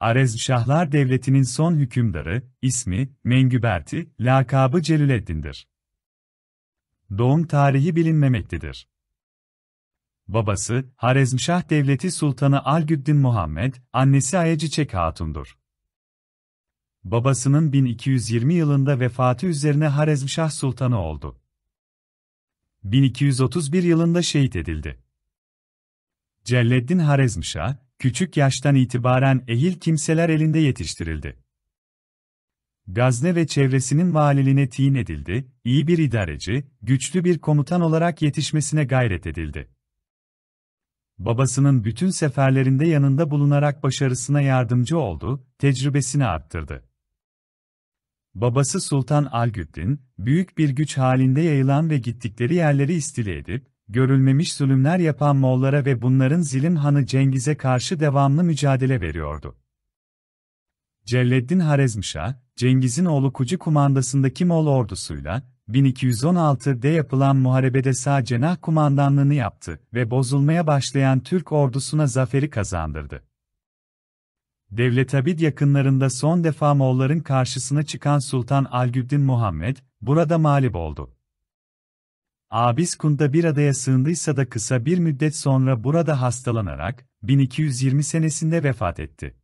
Arezşahlar Devleti'nin son hükümdarı, ismi, Mengüberti, lakabı Celaleddin'dir. Doğum tarihi bilinmemektedir. Babası, Harezmşah Devleti Sultanı Algüddin Muhammed, annesi Ayaciçek Hatun'dur. Babasının 1220 yılında vefatı üzerine Harezmşah Sultanı oldu. 1231 yılında şehit edildi. Celleddin Harezmşah, küçük yaştan itibaren ehil kimseler elinde yetiştirildi. Gazne ve çevresinin valiliğine tiyin edildi, iyi bir idareci, güçlü bir komutan olarak yetişmesine gayret edildi. Babasının bütün seferlerinde yanında bulunarak başarısına yardımcı oldu, tecrübesini arttırdı. Babası Sultan Algüddin, büyük bir güç halinde yayılan ve gittikleri yerleri istile edip, görülmemiş zulümler yapan Moğollara ve bunların zilim hanı Cengiz'e karşı devamlı mücadele veriyordu. Celleddin Harezmşah, Cengiz'in oğlu Kuci kumandasındaki Moğol ordusuyla, 1216'de yapılan muharebede sağ cenah kumandanlığını yaptı ve bozulmaya başlayan Türk ordusuna zaferi kazandırdı. Devletabid yakınlarında son defa Moğolların karşısına çıkan Sultan Algüddin Muhammed, burada mağlup oldu. Abiskund'a bir adaya sığındıysa da kısa bir müddet sonra burada hastalanarak 1220 senesinde vefat etti.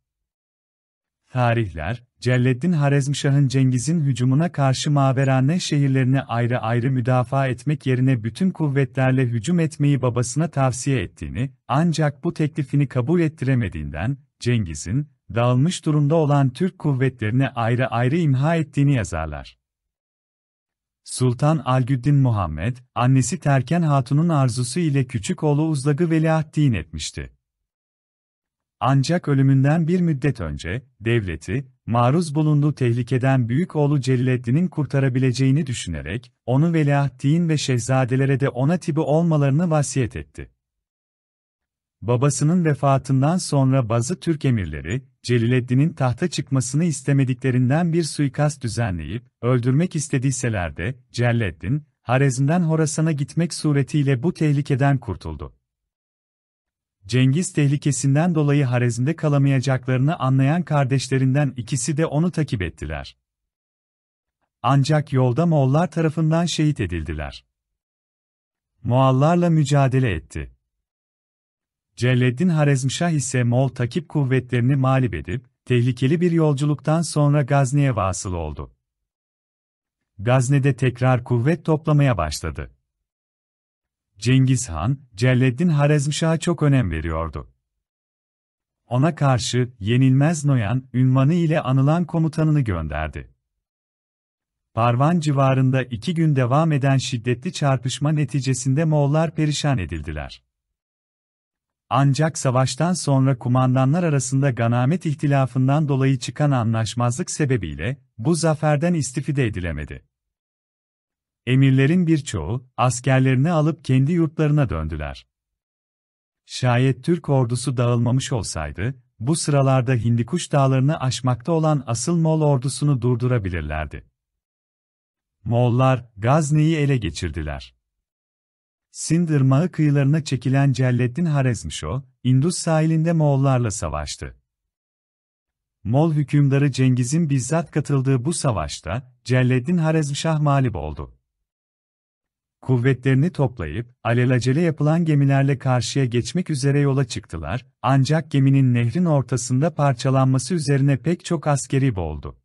Tarihler, Celleddin Harezmşah'ın Cengiz'in hücumuna karşı maverane şehirlerini ayrı ayrı müdafaa etmek yerine bütün kuvvetlerle hücum etmeyi babasına tavsiye ettiğini, ancak bu teklifini kabul ettiremediğinden, Cengiz'in, dağılmış durumda olan Türk kuvvetlerini ayrı ayrı imha ettiğini yazarlar. Sultan Algüddin Muhammed, annesi Terken Hatun'un arzusu ile küçük oğlu Uzlag'ı veliahdin etmişti. Ancak ölümünden bir müddet önce, devleti, maruz bulunduğu tehlikeden büyük oğlu Celileddin'in kurtarabileceğini düşünerek, onu veliahdin ve şehzadelere de ona tibi olmalarını vasiyet etti. Babasının vefatından sonra bazı Türk emirleri, Celileddin'in tahta çıkmasını istemediklerinden bir suikast düzenleyip, öldürmek istediyseler de, Celleddin, Harezm'den Horasan'a gitmek suretiyle bu tehlikeden kurtuldu. Cengiz tehlikesinden dolayı Harezm'de kalamayacaklarını anlayan kardeşlerinden ikisi de onu takip ettiler. Ancak yolda Moğollar tarafından şehit edildiler. Moğollarla mücadele etti. Celleddin Harezmşah ise Moğol takip kuvvetlerini mağlup edip, tehlikeli bir yolculuktan sonra Gazne'ye vasıl oldu. Gazne'de tekrar kuvvet toplamaya başladı. Cengiz Han, Celleddin Harezmşah'a çok önem veriyordu. Ona karşı Yenilmez Noyan ünvanı ile anılan komutanını gönderdi. Parvan civarında iki gün devam eden şiddetli çarpışma neticesinde Moğollar perişan edildiler. Ancak savaştan sonra kumandanlar arasında ganamet ihtilafından dolayı çıkan anlaşmazlık sebebiyle bu zaferden istifide edilemedi. Emirlerin birçoğu askerlerini alıp kendi yurtlarına döndüler. Şayet Türk ordusu dağılmamış olsaydı, bu sıralarda Hindikuş dağlarını aşmakta olan asıl Moğol ordusunu durdurabilirlerdi. Moğollar Gazni'yi ele geçirdiler. Sind Irmağı kıyılarına çekilen Cellettin Harezmşo, İndus sahilinde Moğollarla savaştı. Moğol hükümdarı Cengiz'in bizzat katıldığı bu savaşta, Celleddin Harezmşah mağlup oldu. Kuvvetlerini toplayıp, alelacele yapılan gemilerle karşıya geçmek üzere yola çıktılar, ancak geminin nehrin ortasında parçalanması üzerine pek çok askeri boğuldu.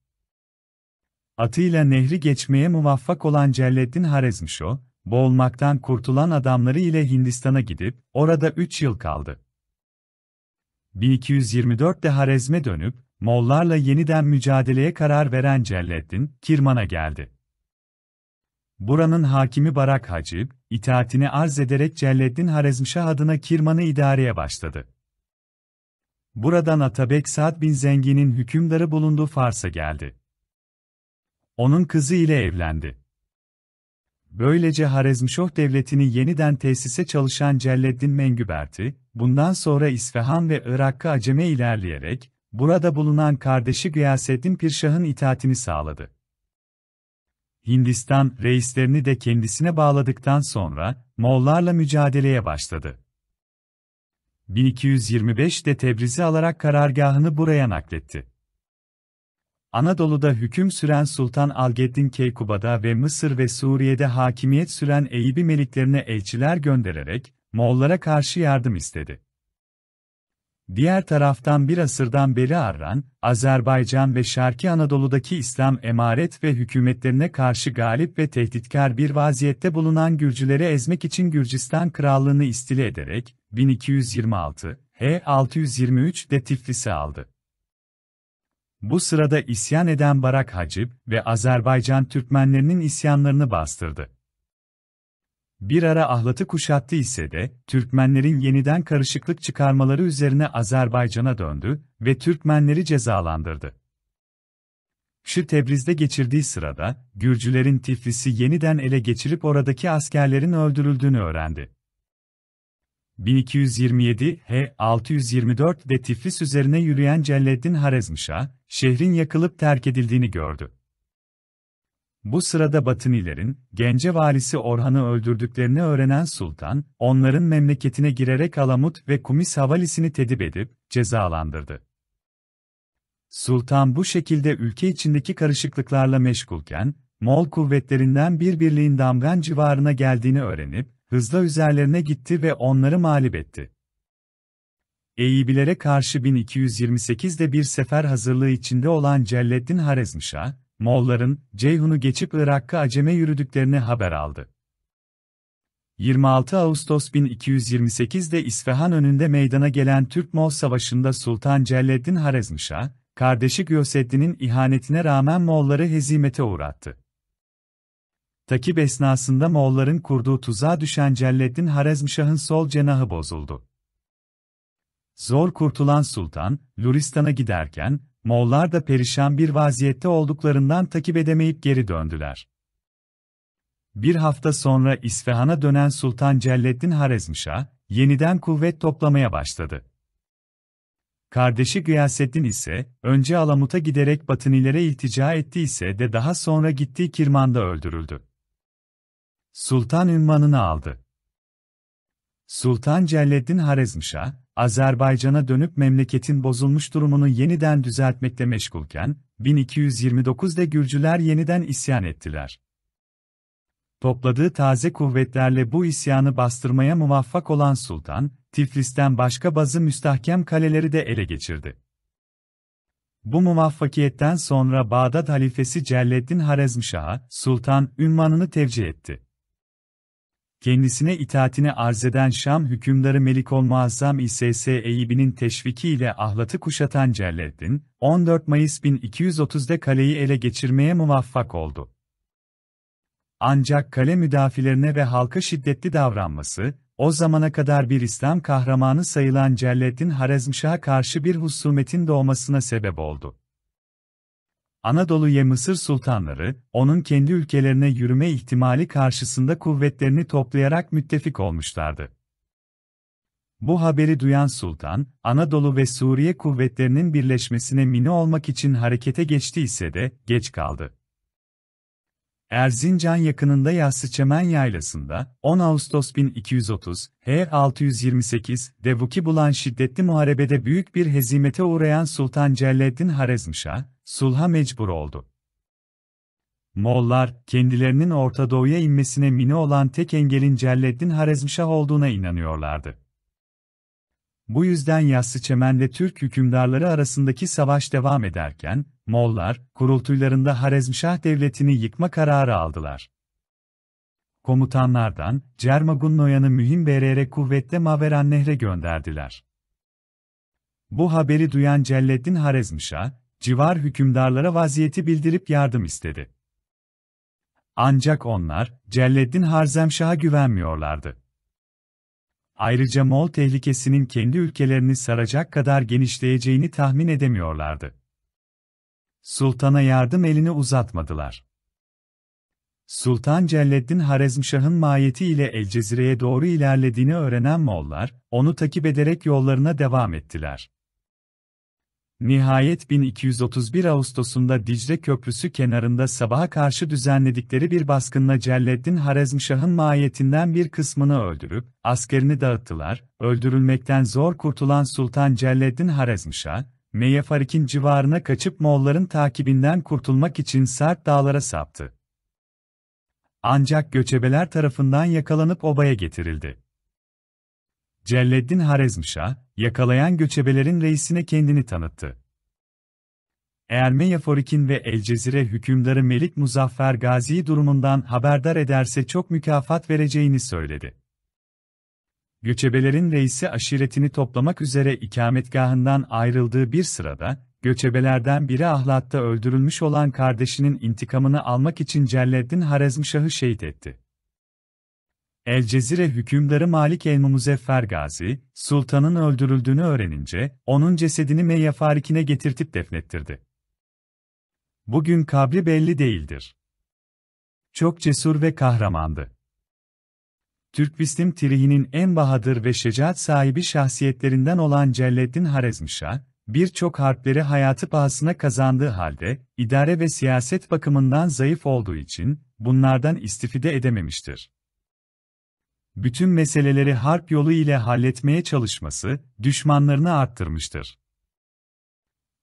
Atıyla nehri geçmeye muvaffak olan Celleddin Harezmşo, boğulmaktan kurtulan adamları ile Hindistan'a gidip, orada 3 yıl kaldı. 1224'te Harezm'e dönüp, Moğollarla yeniden mücadeleye karar veren Celleddin, Kirman'a geldi. Buranın hakimi Barak Hacib, itaatini arz ederek Celleddin Harezmşah adına Kirman'ı idareye başladı. Buradan Atabek Sa'd bin Zengin'in hükümdarı bulunduğu Fars'a geldi. Onun kızı ile evlendi. Böylece Harezmşoh devletini yeniden tesise çalışan Celleddin Mengüberti, bundan sonra İsfahan ve Irak'a aceme ilerleyerek, burada bulunan kardeşi Gıyasettin Pirşah'ın itaatini sağladı. Hindistan reislerini de kendisine bağladıktan sonra, Moğollarla mücadeleye başladı. 1225'de Tebriz'i alarak karargahını buraya nakletti. Anadolu'da hüküm süren Sultan Algeddin Keykuba'da ve Mısır ve Suriye'de hakimiyet süren Eyübi meliklerine elçiler göndererek, Moğollara karşı yardım istedi. Diğer taraftan bir asırdan beri Arran, Azerbaycan ve Şarki Anadolu'daki İslam emaret ve hükümetlerine karşı galip ve tehditkar bir vaziyette bulunan Gürcüleri ezmek için Gürcistan Krallığını istile ederek, 1226, h de Tiflis'i aldı. Bu sırada isyan eden Barak Hacip ve Azerbaycan Türkmenlerinin isyanlarını bastırdı. Bir ara ahlatı kuşattı ise de, Türkmenlerin yeniden karışıklık çıkarmaları üzerine Azerbaycan'a döndü ve Türkmenleri cezalandırdı. Şu Tebriz'de geçirdiği sırada, Gürcülerin Tiflis'i yeniden ele geçirip oradaki askerlerin öldürüldüğünü öğrendi. 1227 H624 ve Tiflis üzerine yürüyen Celleddin Harezmşah, şehrin yakılıp terk edildiğini gördü. Bu sırada Batınilerin, Gence valisi Orhan'ı öldürdüklerini öğrenen sultan, onların memleketine girerek Alamut ve Kumis havalisini tedip edip, cezalandırdı. Sultan bu şekilde ülke içindeki karışıklıklarla meşgulken, Moğol kuvvetlerinden bir birliğin Damgan civarına geldiğini öğrenip, hızla üzerlerine gitti ve onları mağlup etti. Eyübilere karşı 1228'de bir sefer hazırlığı içinde olan Celleddin Harezmşah, Moğolların Ceyhun'u geçip Irak'a aceme yürüdüklerini haber aldı. 26 Ağustos 1228'de İsfahan önünde meydana gelen Türk-Moğol Savaşı'nda Sultan Celleddin Harezmşah, kardeşi Gyoseddin'in ihanetine rağmen Moğolları hezimete uğrattı. Takip esnasında Moğolların kurduğu tuzağa düşen Celleddin Harezmşah'ın sol cenahı bozuldu. Zor kurtulan sultan, Luristan'a giderken, Moğollar da perişan bir vaziyette olduklarından takip edemeyip geri döndüler. Bir hafta sonra İsfahan'a dönen Sultan Celleddin Harezmşah, yeniden kuvvet toplamaya başladı. Kardeşi Gıyasettin ise, önce Alamut'a giderek Batınilere iltica ettiyse de daha sonra gittiği Kirman'da öldürüldü. Sultan ünvanını aldı. Sultan Celleddin Harezmşah, Azerbaycan'a dönüp memleketin bozulmuş durumunu yeniden düzeltmekle meşgulken, 1229'da Gürcüler yeniden isyan ettiler. Topladığı taze kuvvetlerle bu isyanı bastırmaya muvaffak olan sultan, Tiflis'ten başka bazı müstahkem kaleleri de ele geçirdi. Bu muvaffakiyetten sonra Bağdat halifesi Celleddin Harezmşah'a sultan ünvanını tevcih etti kendisine itaatini arz eden Şam hükümdarı Melikol Muazzam İSS Eyüp'ünün teşvikiyle ahlatı kuşatan Celleddin, 14 Mayıs 1230'da kaleyi ele geçirmeye muvaffak oldu. Ancak kale müdafilerine ve halka şiddetli davranması, o zamana kadar bir İslam kahramanı sayılan Celleddin Harezmşah'a karşı bir husumetin doğmasına sebep oldu. Anadolu'ya Mısır sultanları, onun kendi ülkelerine yürüme ihtimali karşısında kuvvetlerini toplayarak müttefik olmuşlardı. Bu haberi duyan sultan, Anadolu ve Suriye kuvvetlerinin birleşmesine mini olmak için harekete geçti ise de, geç kaldı. Erzincan yakınında Yassıçemen Yaylası'nda 10 Ağustos 1230 H628 Devuki bulan şiddetli muharebede büyük bir hezimete uğrayan Sultan Celleddin Harezmşah, sulha mecbur oldu. Moğollar, kendilerinin Orta Doğu'ya inmesine mini olan tek engelin Celleddin Harezmşah olduğuna inanıyorlardı. Bu yüzden Yassı Çemen'de Türk hükümdarları arasındaki savaş devam ederken, Moğollar, kurultuylarında Harezmşah devletini yıkma kararı aldılar. Komutanlardan, Cermagunnoyan'ı mühim vererek kuvvetle Maveran Nehre gönderdiler. Bu haberi duyan Celleddin Harezmşah, civar hükümdarlara vaziyeti bildirip yardım istedi. Ancak onlar, Celleddin Harzemşah'a güvenmiyorlardı. Ayrıca Moğol tehlikesinin kendi ülkelerini saracak kadar genişleyeceğini tahmin edemiyorlardı. Sultana yardım elini uzatmadılar. Sultan Celleddin Harezmşah'ın mahiyeti ile El Cezire'ye doğru ilerlediğini öğrenen Moğollar, onu takip ederek yollarına devam ettiler. Nihayet 1231 Ağustos'unda Dicle Köprüsü kenarında sabaha karşı düzenledikleri bir baskınla Celleddin Harezmşah'ın mahiyetinden bir kısmını öldürüp, askerini dağıttılar, öldürülmekten zor kurtulan Sultan Celleddin Harezmşah, Meyefarik'in civarına kaçıp Moğolların takibinden kurtulmak için sert dağlara saptı. Ancak göçebeler tarafından yakalanıp obaya getirildi. Celleddin Harezmşah, yakalayan göçebelerin reisine kendini tanıttı. Eğer Forikin ve El Cezire hükümdarı Melik Muzaffer Gazi'yi durumundan haberdar ederse çok mükafat vereceğini söyledi. Göçebelerin reisi aşiretini toplamak üzere ikametgahından ayrıldığı bir sırada, göçebelerden biri Ahlat'ta öldürülmüş olan kardeşinin intikamını almak için Celleddin Harezmşah'ı şehit etti. El Cezire hükümdarı Malik El Muzeffer Gazi, sultanın öldürüldüğünü öğrenince, onun cesedini Meyye Farik'ine getirtip defnettirdi. Bugün kabri belli değildir. Çok cesur ve kahramandı. Türk Bistim Tirihi'nin en bahadır ve şecaat sahibi şahsiyetlerinden olan Celleddin Harezmişa, birçok harpleri hayatı pahasına kazandığı halde, idare ve siyaset bakımından zayıf olduğu için, bunlardan istifide edememiştir bütün meseleleri harp yolu ile halletmeye çalışması, düşmanlarını arttırmıştır.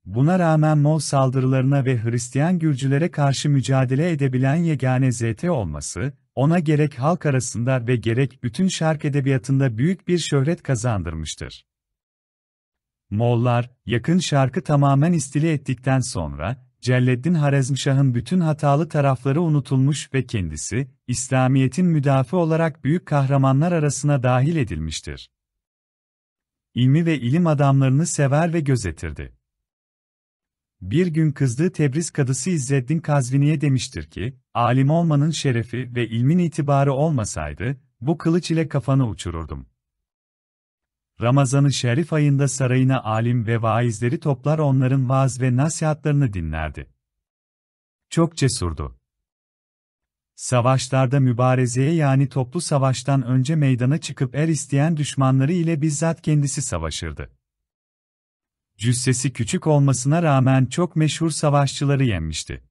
Buna rağmen Moğol saldırılarına ve Hristiyan Gürcülere karşı mücadele edebilen yegane ZT olması, ona gerek halk arasında ve gerek bütün şark edebiyatında büyük bir şöhret kazandırmıştır. Moğollar, yakın şarkı tamamen istile ettikten sonra, Celleddin Harezmşah'ın bütün hatalı tarafları unutulmuş ve kendisi, İslamiyet'in müdafi olarak büyük kahramanlar arasına dahil edilmiştir. İlmi ve ilim adamlarını sever ve gözetirdi. Bir gün kızdığı Tebriz Kadısı İzzeddin Kazvini'ye demiştir ki, alim olmanın şerefi ve ilmin itibarı olmasaydı, bu kılıç ile kafanı uçururdum. Ramazan-ı Şerif ayında sarayına alim ve vaizleri toplar onların vaaz ve nasihatlarını dinlerdi. Çok cesurdu. Savaşlarda mübarezeye yani toplu savaştan önce meydana çıkıp er isteyen düşmanları ile bizzat kendisi savaşırdı. Cüssesi küçük olmasına rağmen çok meşhur savaşçıları yenmişti.